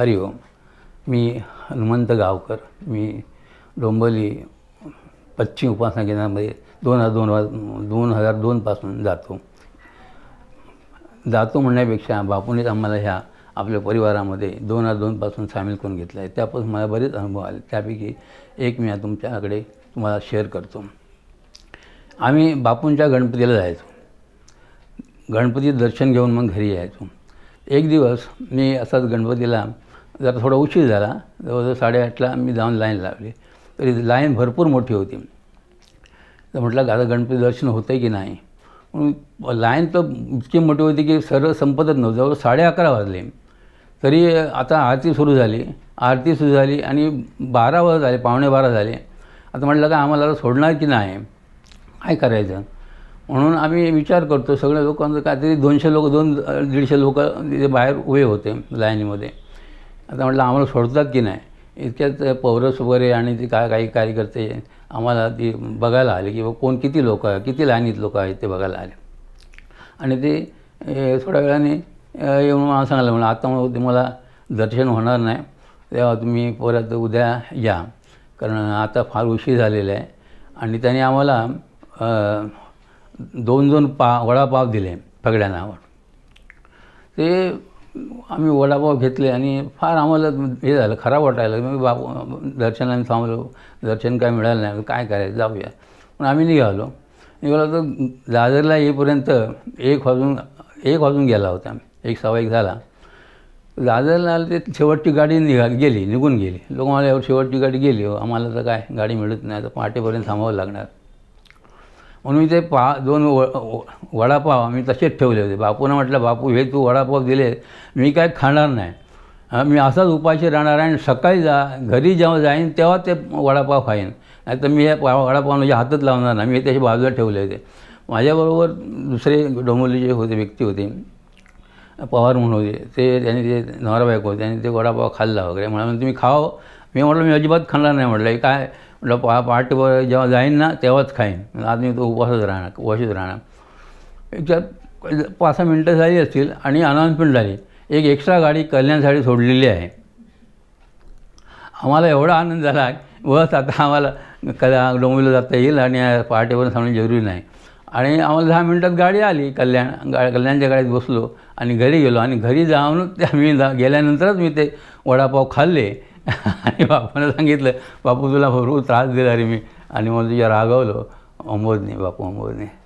ओम मी हनुमंत गावकर मी डोंबली पश्चिम उपासना केंद्रामध्ये दोन हजार दोन दोन हजार दोनपासून जातो जातो म्हणण्यापेक्षा बापूनेच आम्हाला ह्या आपल्या परिवारामध्ये दोन हजार दोनपासून सामील करून घेतलं आहे त्यापासून मला बरेच अनुभव आले त्यापैकी एक मी तुमच्याकडे तुम्हाला शेअर करतो आम्ही बापूंच्या गणपतीला जायचो गणपती दर्शन घेऊन मग घरी यायचो एक दिवस मी असाच गणपतीला जरा थोडा उशीर झाला जवळजवळ साडेआठला मी जाऊन लाईन लावली तरी लाईन भरपूर मोठी होती तर म्हटलं आता गणपती दर्शन होतं की नाही लाईन तर इतकी मोठी होती की सरळ संपतच नव्हतं जवळ साडे अकरा वाजले तरी आता आरती सुरू झाली आरती सुरू झाली आणि बारा वाज झाले पावणे बारा झाले आता म्हटलं का आम्हाला सोडणार की नाही काय करायचं म्हणून आम्ही विचार करतो सगळ्या लोकांचं काहीतरी दोनशे लोक दोन दीडशे लोक तिथे बाहेर उभे होते लाईनीमध्ये आता म्हटलं आम्हाला सोडतात की नाही इतक्यात पौरस वगैरे आणि ते काय काही कार्यकर्ते आम्हाला ती बघायला आले की कोण किती लोक आहे किती लाईनीत लोक आहेत ते बघायला आले आणि ते थोड्या वेळाने येऊन मला सांगायला म्हणून आता मग तुम्हाला दर्शन होणार नाही तेव्हा तुम्ही परत उद्या या कारण आता फार उशीर झालेला आहे आणि त्याने आम्हाला दोन दोन पा वडापाव दिले फगड्यांना ते आम्ही वडापाव घेतले आणि फार आम्हाला हे झालं खराब वाटायला मी बाप दर्शनाने थांबलो दर्शन काय मिळालं नाही काय करायचं जाऊया पण आम्ही निघालो निघालो तर दादरला येईपर्यंत एक वाजून एक वाजून गेला होता एक सवा एक झाला दादरला आलं ते शेवटची गाडी निघा गेली निघून गेली लोक मला शेवटची गाडी गेली हो, आम्हाला तर काय गाडी मिळत नाही तर पहाटेपर्यंत थांबावं लागणार म्हणून ते पा दोन वडापाव आम्ही तसेच ठेवले होते बापूनं म्हटलं बापू हे तू वडापाव दिले मी काय खाणार नाही मी असाच उपाशी राहणार आहे आणि सकाळी जा घरी जेव्हा जाईन तेव्हा ते वडापाव खाईन नाही तर मी हे पा वडापाव म्हणजे हातच लावणार नाही मी त्याच्या बाजूला ठेवले होते माझ्याबरोबर दुसरे जे होते व्यक्ती होते पवार म्हणून होते ते त्यांनी ते नवरा होते त्यांनी ते वडापाव खाल्ला वगैरे म्हणा तुम्ही खाओ मी म्हटलं मी अजिबात खाणार नाही म्हटलं काय म्हटलं पा पहाटेवर जेव्हा जाईन ना तेव्हाच खाईन आज मी तो उपवासच राहणार उपवासच राहणार एक चार पाच सहा मिनटं झाली असतील आणि अनाउन्समेंट झाली एक एक्स्ट्रा गाडी कल्याणसाठी सोडलेली आहे आम्हाला एवढा आनंद झाला बस आता आम्हाला कला डोंबिवलीला जाता येईल आणि पहाटेवर सांगणं जरुरी नाही आणि आम्हाला दहा मिनटात गाडी आली कल्याण गा कल्याणच्या गाडीत बसलो आणि घरी गेलो आणि घरी जाऊन त्या मी जा गेल्यानंतरच मी ते वडापाव खाल्ले आणि बापानं सांगितलं बापू तुला भरपूर त्रास दिला रे मी आणि मग तुझ्या रागवलो अंबोजने बापू अंबोजने